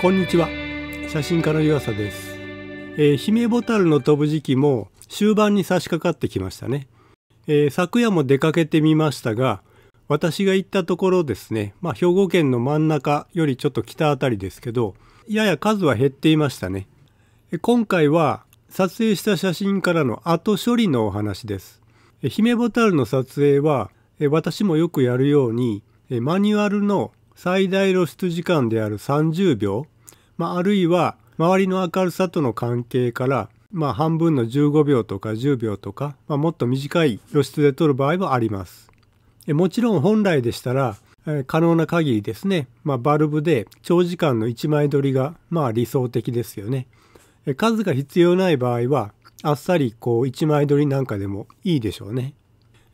こんにちは写真家の湯浅です、えー、姫ボタルの飛ぶ時期も終盤に差し掛かってきましたね、えー、昨夜も出かけてみましたが私が行ったところですね、まあ、兵庫県の真ん中よりちょっと北辺りですけどやや数は減っていましたね今回は撮影した写真からの後処理のお話です姫ボタルの撮影は私もよくやるようにマニュアルの最大露出時間である30秒まあ、あるいは周りの明るさとの関係から、まあ、半分の15秒とか10秒とか、まあ、もっと短い露出で撮る場合もあります。もちろん本来でしたら可能な限りですね、まあ、バルブで長時間の1枚撮りがまあ理想的ですよね。数が必要ない場合はあっさりこう1枚撮りなんかでもいいでしょうね。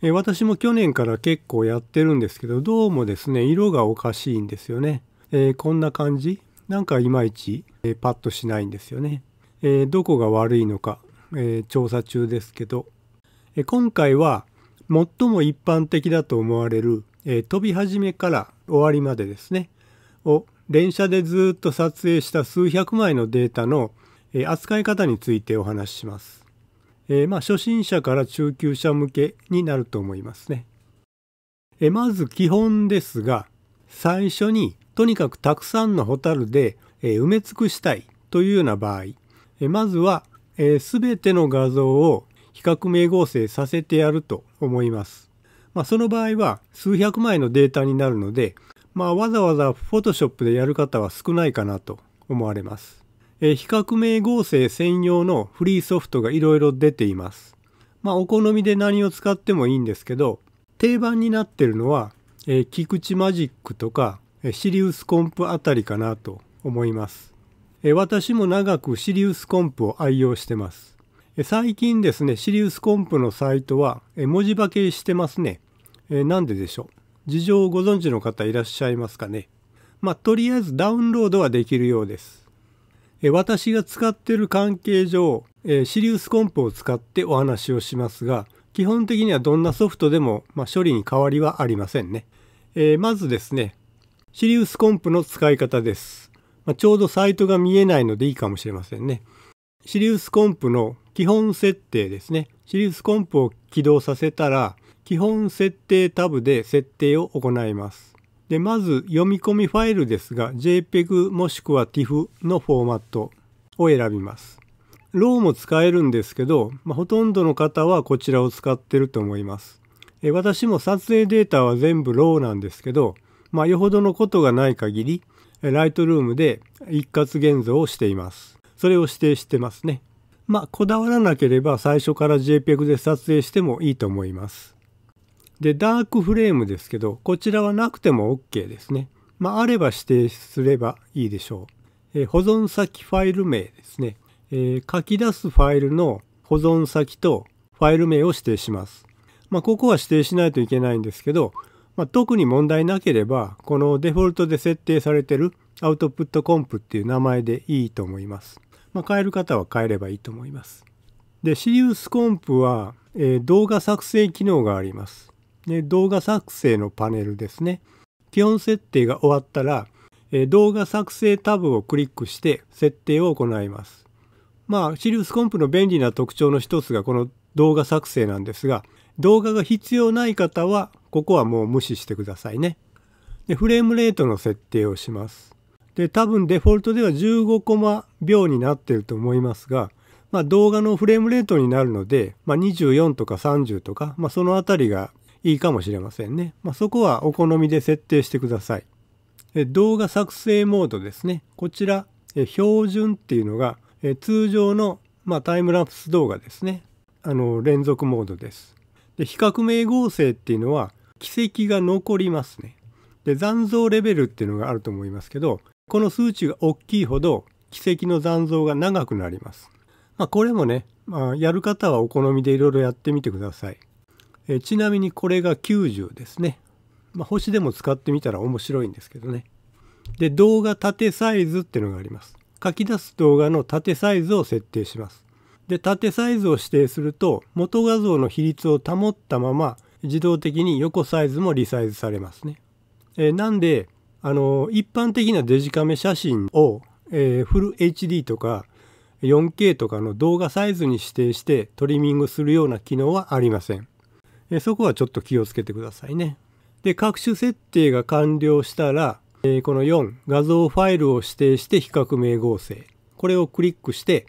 私も去年から結構やってるんですけどどうもですね色がおかしいんですよね。えー、こんな感じなんかいまいち、えー、パッとしないんですよね。えー、どこが悪いのか、えー、調査中ですけど、え今回は最も一般的だと思われる、え飛び始めから終わりまでですねを連写でずっと撮影した数百枚のデータの、え扱い方についてお話しします。えまあ、初心者から中級者向けになると思いますね。えまず基本ですが最初にとにかくたくさんのホタルで、埋め尽くしたいというような場合、まずは、すべての画像を比較名合成させてやると思います。まあ、その場合は数百枚のデータになるので、まあ、わざわざフォトショップでやる方は少ないかなと思われます。比較名合成専用のフリーソフトがいろいろ出ています。まあ、お好みで何を使ってもいいんですけど、定番になってるのは、えー、菊池マジックとか、シリウスコンプあたりかなと思います。私も長くシリウスコンプを愛用してます。最近ですね、シリウスコンプのサイトは文字化けしてますね。なんででしょう。事情をご存知の方いらっしゃいますかね。まあ、とりあえずダウンロードはできるようです。私が使っている関係上、シリウスコンプを使ってお話をしますが、基本的にはどんなソフトでも、まあ、処理に変わりはありませんね。まずですね、シリウスコンプの使い方です。まあ、ちょうどサイトが見えないのでいいかもしれませんね。シリウスコンプの基本設定ですね。シリウスコンプを起動させたら、基本設定タブで設定を行います。で、まず読み込みファイルですが、JPEG もしくは TIFF のフォーマットを選びます。ローも使えるんですけど、まあ、ほとんどの方はこちらを使ってると思います。え私も撮影データは全部ローなんですけど、まあ、よほどのことがない限り、ライトルームで一括現像をしています。それを指定してますね。まあ、こだわらなければ最初から JPEG で撮影してもいいと思います。で、ダークフレームですけど、こちらはなくても OK ですね。まあ、あれば指定すればいいでしょう。え保存先ファイル名ですね、えー、書き出すファイルの保存先とファイル名を指定します。まあ、ここは指定しないといけないんですけど、まあ、特に問題なければこのデフォルトで設定されてるアウトプットコンプっていう名前でいいと思います。まあ、変える方は変えればいいと思います。で、シリウスコンプは、えー、動画作成機能があります。で、動画作成のパネルですね。基本設定が終わったら、えー、動画作成タブをクリックして設定を行います。まあ、シリウスコンプの便利な特徴の一つがこの動画作成なんですが、動画が必要ない方はここはもう無視してくださいね。でフレームレートの設定をします。で多分デフォルトでは15コマ秒になってると思いますが、まあ、動画のフレームレートになるので、まあ、24とか30とか、まあ、その辺りがいいかもしれませんね。まそこはお好みで設定してください。動画作成モードですね。こちら、標準っていうのが通常の、まタイムラプス動画ですね。あの連続モードです。で比較名合成っていうのは奇跡が残りますね。で残像レベルっていうのがあると思いますけどこの数値が大きいほど奇跡の残像が長くなります。まあ、これもね、まあ、やる方はお好みでいろいろやってみてください。えちなみにこれが90ですね。まあ、星でも使ってみたら面白いんですけどね。で動画縦サイズっていうのがあります。書き出す動画の縦サイズを設定します。で縦サイズを指定すると元画像の比率を保ったまま自動的に横サイズもリサイズされますね。えー、なんであの一般的なデジカメ写真を、えー、フル HD とか 4K とかの動画サイズに指定してトリミングするような機能はありません。えー、そこはちょっと気をつけてくださいね。で各種設定が完了したら、えこの4画像ファイルを指定して比較名合成これをクリックして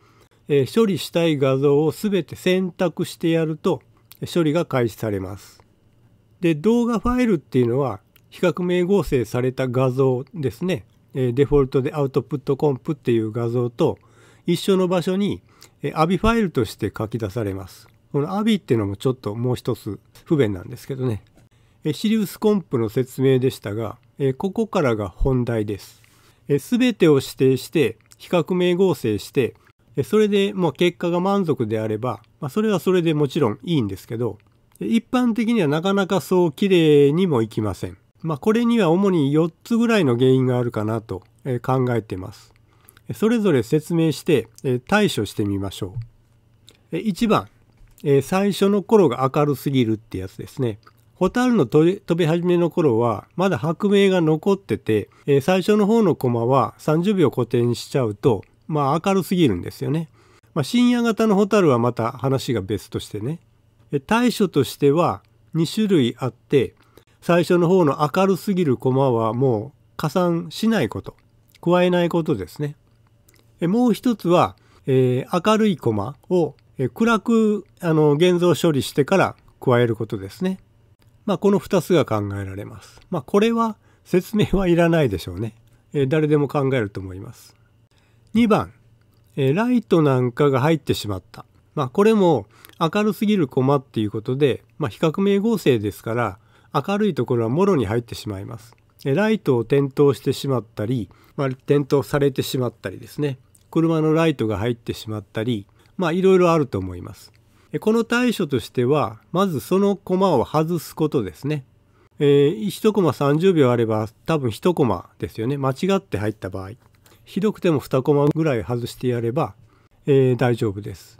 処理したい画像を全て選択してやると処理が開始されます。で動画ファイルっていうのは比較名合成された画像ですね、デフォルトでアウトプットコンプっていう画像と一緒の場所に、アビファイルとして書き出されます。このアビっていうのもちょっともう一つ不便なんですけどね。シリウスコンプの説明でしたが、ここからが本題です。す、べ、てを指定して比較名合成してそれで、まあ、結果が満足であれば、まあ、それはそれでもちろんいいんですけど、一般的にはなかなかそう綺麗にもいきません。まあ、これには主に4つぐらいの原因があるかなと考えています。それぞれ説明して対処してみましょう。1番、最初の頃が明るすぎるってやつですね。ホタルの飛び始めの頃はまだ白明が残ってて、最初の方のコマは30秒固定にしちゃうとまあ明るすぎるんですよね。まあ、深夜型のホタルはまた話が別としてね。対処としては2種類あって、最初の方の明るすぎるコマはもう加算しないこと。加えないことですね。もう一つは、えー、明るいコマを暗くあの現像処理してから加えることですね。まあ、この2つが考えられます。まあ、これは説明はいらないでしょうね。誰でも考えると思います。2番、えライトなんかが入ってしまった。まあ、これも明るすぎるコマっていうことで、まあ、比較名合成ですから明るいところはもろに入ってしまいます。えライトを点灯してしまったり、まあ、点灯されてしまったりですね車のライトが入ってしまったりまあいろいろあると思います。えこの対処としてはまずそのコマを外すことですね。えー、1コマ30秒あれば多分1コマですよね間違って入った場合。ひどくても2コマぐらい外してやれば、えー、大丈夫です。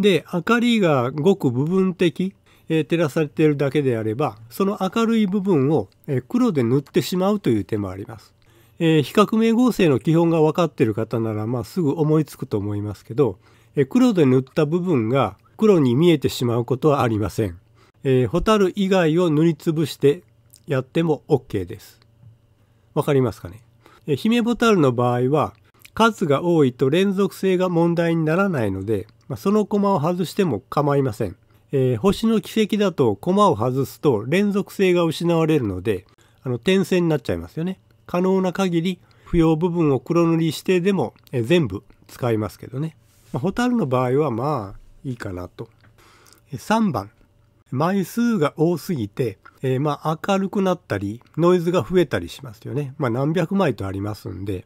で、明かりがごく部分的、えー、照らされているだけであれば、その明るい部分を、えー、黒で塗ってしまうという手もあります。えー、比較名合成の基本が分かっている方なら、まあ、すぐ思いつくと思いますけど、えー、黒で塗った部分が黒に見えてしまうことはありません。えー、ホタル以外を塗りつぶしてやっても OK です。わかりますかねヒメボタルの場合は数が多いと連続性が問題にならないので、まそのコマを外しても構いません、えー、星の奇跡だと駒を外すと連続性が失われるのであの点線になっちゃいますよね可能な限り不要部分を黒塗りしてでも、えー、全部使いますけどね、まあ、ホタルの場合はまあいいかなと、え3番枚数が多すぎて、えー、まあ明るくなったり、ノイズが増えたりしますよね。まあ何百枚とありますんで、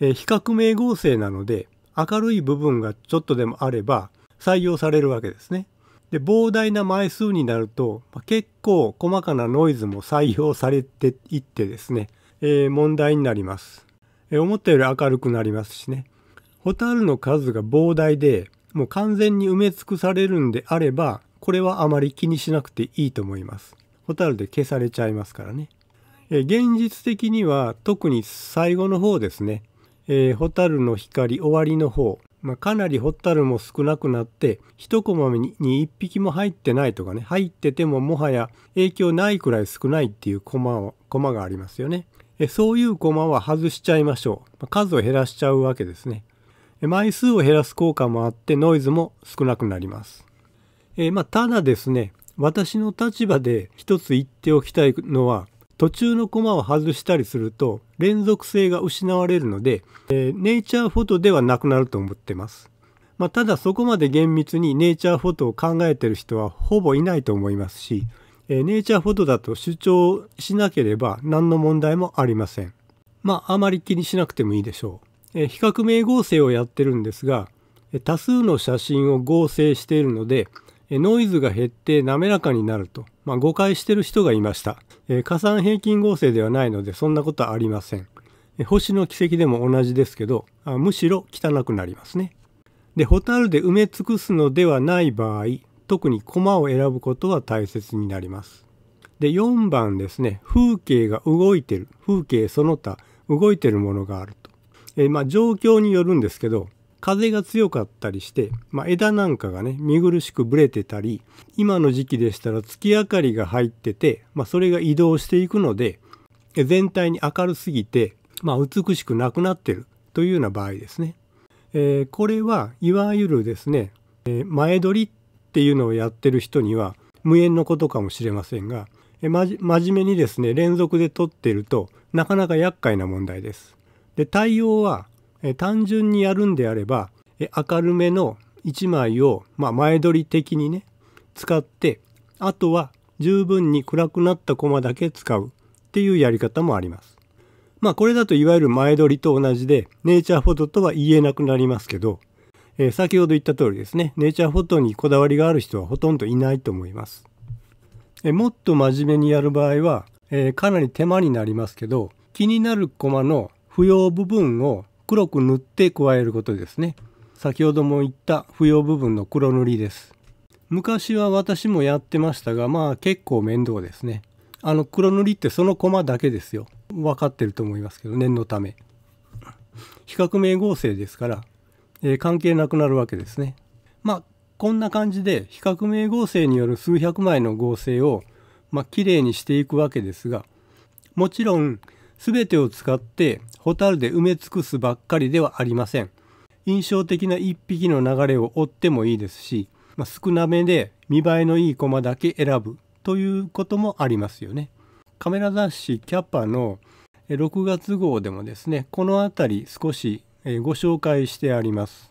えー、比較名合成なので、明るい部分がちょっとでもあれば採用されるわけですね。で、膨大な枚数になると、結構細かなノイズも採用されていってですね、えー、問題になります、えー、思ったより明るくなりますしね。ホタルの数が膨大で、もう完全に埋め尽くされるんであれば、これはあまり気にしなくていいと思います。ホタルで消されちゃいますからね。え現実的には特に最後の方ですね、えー、ホタルの光終わりの方、まあ、かなりホタルも少なくなって1コマに1匹も入ってないとかね入っててももはや影響ないくらい少ないっていうコマをコマがありますよね。えそういうコマは外しちゃいましょう。まあ、数を減らしちゃうわけですね。え枚数を減らす効果もあってノイズも少なくなります。えー、まあ、ただですね私の立場で一つ言っておきたいのは途中のコマを外したりすると連続性が失われるので、えー、ネイチャーフォトではなくなると思ってます。まあ、ただそこまで厳密にネイチャーフォトを考えてる人はほぼいないと思いますし、えー、ネイチャーフォトだと主張しなければ何の問題もありません。まああまり気にしなくてもいいでしょう。えー、比較名合成をやってるんですが多数の写真を合成しているのでノイズが減って滑らかになると、まあ、誤解してる人がいました、え加算平均合成ではないのでそんなことはありません、星の軌跡でも同じですけどあむしろ汚くなりますねでホタルで埋め尽くすのではない場合特に駒を選ぶことは大切になりますで4番ですね風景が動いてる風景その他動いてるものがあると、えまあ、状況によるんですけど風が強かったりして、まあ、枝なんかがね見苦しくぶれてたり今の時期でしたら月明かりが入ってて、まあ、それが移動していくので全体に明るすぎて、まあ、美しくなくなってるというような場合ですね。えー、これはいわゆるですね、えー、前撮りっていうのをやってる人には無縁のことかもしれませんが、えー、真面目にですね連続で撮ってるとなかなか厄介な問題です。で対応は単純にやるんであれば、明るめの1枚を、まあ、前撮り的にね使ってあとは十分に暗くなったコマだけ使うっていうやり方もあります。まあこれだといわゆる前撮りと同じでネイチャーフォトとは言えなくなりますけど、えー、先ほど言った通りですねネイチャーフォトにこだわりがある人はほとんどいないと思います。えもっと真面目にやる場合は、えー、かなり手間になりますけど気になるコマの不要部分を黒く塗って加えることですね先ほども言った不要部分の黒塗りです昔は私もやってましたがまあ結構面倒ですねあの黒塗りってそのコマだけですよ分かってると思いますけど念のため比較名合成ですから、えー、関係なくなるわけですねまあこんな感じで比較名合成による数百枚の合成をまあ綺麗にしていくわけですがもちろん全てを使ってホタルで埋め尽くすばっかりではありません。印象的な1匹の流れを追ってもいいですし、まあ、少なめで見栄えのいい駒だけ選ぶということもありますよね。カメラ雑誌キャパの6月号でもですね、この辺り少しご紹介してあります。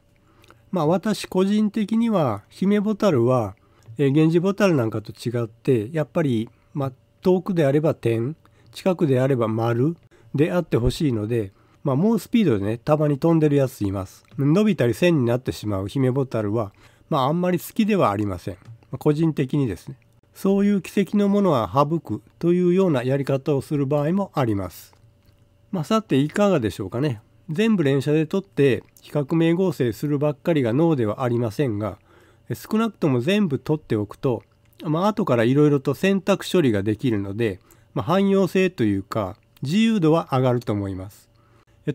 まあ私個人的には姫ボタルは源氏ボタルなんかと違ってやっぱりまあ遠くであれば点近くであれば丸であってほしいので、まあ、猛スピードでねたまに飛んでるやついます伸びたり線になってしまうヒメボタルは、まあ、あんまり好きではありません、まあ、個人的にですねそういう奇跡のものは省くというようなやり方をする場合もあります、まあ、さていかがでしょうかね全部連写で撮って比較名合成するばっかりが脳ではありませんが少なくとも全部取っておくと、まあ後からいろいろと選択処理ができるので、まあ、汎用性というか自由度は上がると思います。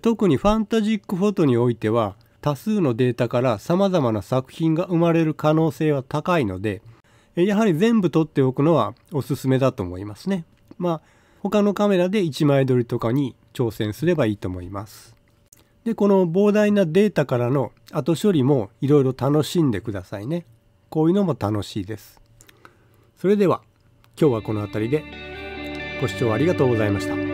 特にファンタジックフォトにおいては多数のデータから様々な作品が生まれる可能性は高いのでやはり全部撮っておくのはおすすめだと思いますね。まあ他のカメラで1枚撮りとかに挑戦すればいいと思います。でこの膨大なデータからの後処理もいろいろ楽しんでくださいね。こういうのも楽しいです。それでは今日はこの辺りでご視聴ありがとうございました。